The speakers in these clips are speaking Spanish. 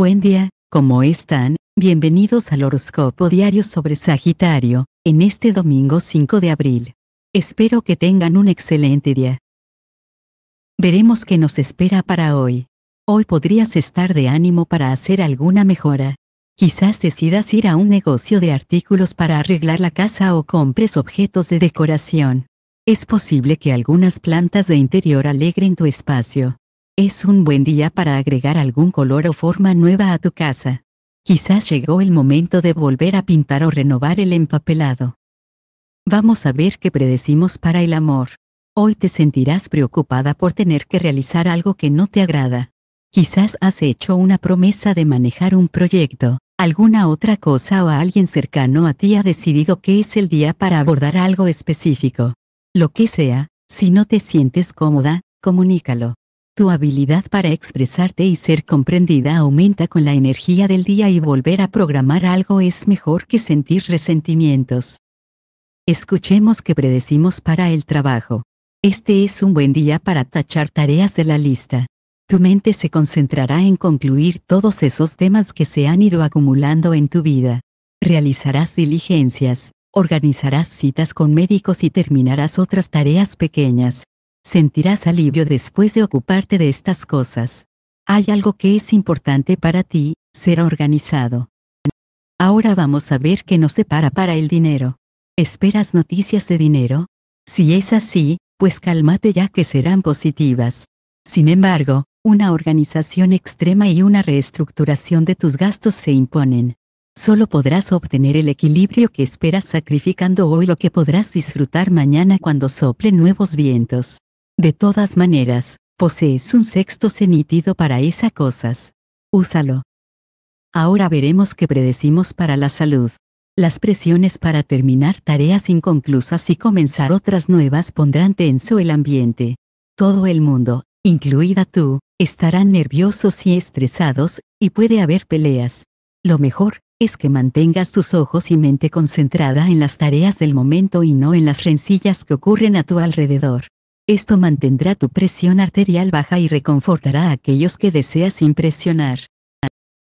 Buen día, ¿cómo están? Bienvenidos al horóscopo diario sobre Sagitario, en este domingo 5 de abril. Espero que tengan un excelente día. Veremos qué nos espera para hoy. Hoy podrías estar de ánimo para hacer alguna mejora. Quizás decidas ir a un negocio de artículos para arreglar la casa o compres objetos de decoración. Es posible que algunas plantas de interior alegren tu espacio. Es un buen día para agregar algún color o forma nueva a tu casa. Quizás llegó el momento de volver a pintar o renovar el empapelado. Vamos a ver qué predecimos para el amor. Hoy te sentirás preocupada por tener que realizar algo que no te agrada. Quizás has hecho una promesa de manejar un proyecto, alguna otra cosa o alguien cercano a ti ha decidido que es el día para abordar algo específico. Lo que sea, si no te sientes cómoda, comunícalo. Tu habilidad para expresarte y ser comprendida aumenta con la energía del día y volver a programar algo es mejor que sentir resentimientos. Escuchemos qué predecimos para el trabajo. Este es un buen día para tachar tareas de la lista. Tu mente se concentrará en concluir todos esos temas que se han ido acumulando en tu vida. Realizarás diligencias, organizarás citas con médicos y terminarás otras tareas pequeñas, Sentirás alivio después de ocuparte de estas cosas. Hay algo que es importante para ti, ser organizado. Ahora vamos a ver qué nos separa para el dinero. ¿Esperas noticias de dinero? Si es así, pues cálmate ya que serán positivas. Sin embargo, una organización extrema y una reestructuración de tus gastos se imponen. Solo podrás obtener el equilibrio que esperas sacrificando hoy lo que podrás disfrutar mañana cuando soplen nuevos vientos. De todas maneras, posees un sexto cenitido para esas cosas. Úsalo. Ahora veremos qué predecimos para la salud. Las presiones para terminar tareas inconclusas y comenzar otras nuevas pondrán tenso el ambiente. Todo el mundo, incluida tú, estarán nerviosos y estresados, y puede haber peleas. Lo mejor, es que mantengas tus ojos y mente concentrada en las tareas del momento y no en las rencillas que ocurren a tu alrededor. Esto mantendrá tu presión arterial baja y reconfortará a aquellos que deseas impresionar.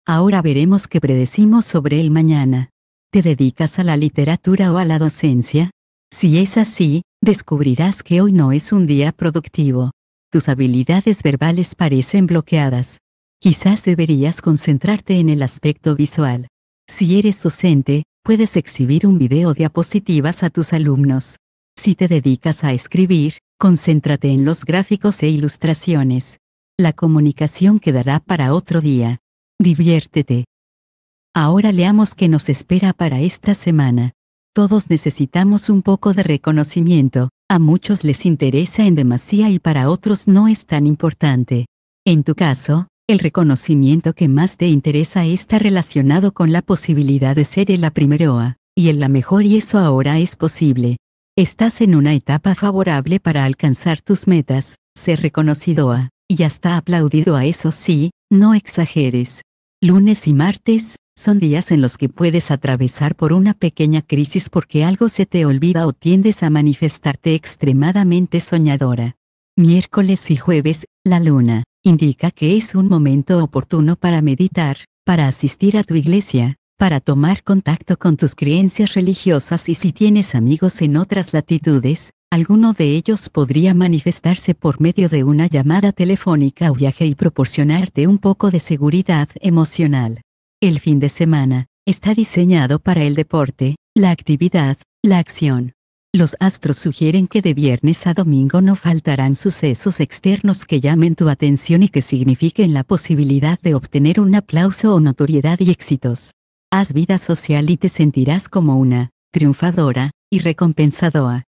Ahora veremos qué predecimos sobre el mañana. ¿Te dedicas a la literatura o a la docencia? Si es así, descubrirás que hoy no es un día productivo. Tus habilidades verbales parecen bloqueadas. Quizás deberías concentrarte en el aspecto visual. Si eres docente, puedes exhibir un video diapositivas a tus alumnos. Si te dedicas a escribir, concéntrate en los gráficos e ilustraciones. La comunicación quedará para otro día. Diviértete. Ahora leamos qué nos espera para esta semana. Todos necesitamos un poco de reconocimiento, a muchos les interesa en demasía y para otros no es tan importante. En tu caso, el reconocimiento que más te interesa está relacionado con la posibilidad de ser el la primeroa, y el la mejor y eso ahora es posible. Estás en una etapa favorable para alcanzar tus metas, ser reconocido a, y hasta aplaudido a eso sí, no exageres. Lunes y martes, son días en los que puedes atravesar por una pequeña crisis porque algo se te olvida o tiendes a manifestarte extremadamente soñadora. Miércoles y jueves, la luna, indica que es un momento oportuno para meditar, para asistir a tu iglesia, para tomar contacto con tus creencias religiosas y si tienes amigos en otras latitudes, alguno de ellos podría manifestarse por medio de una llamada telefónica o viaje y proporcionarte un poco de seguridad emocional. El fin de semana está diseñado para el deporte, la actividad, la acción. Los astros sugieren que de viernes a domingo no faltarán sucesos externos que llamen tu atención y que signifiquen la posibilidad de obtener un aplauso o notoriedad y éxitos haz vida social y te sentirás como una triunfadora y recompensadora.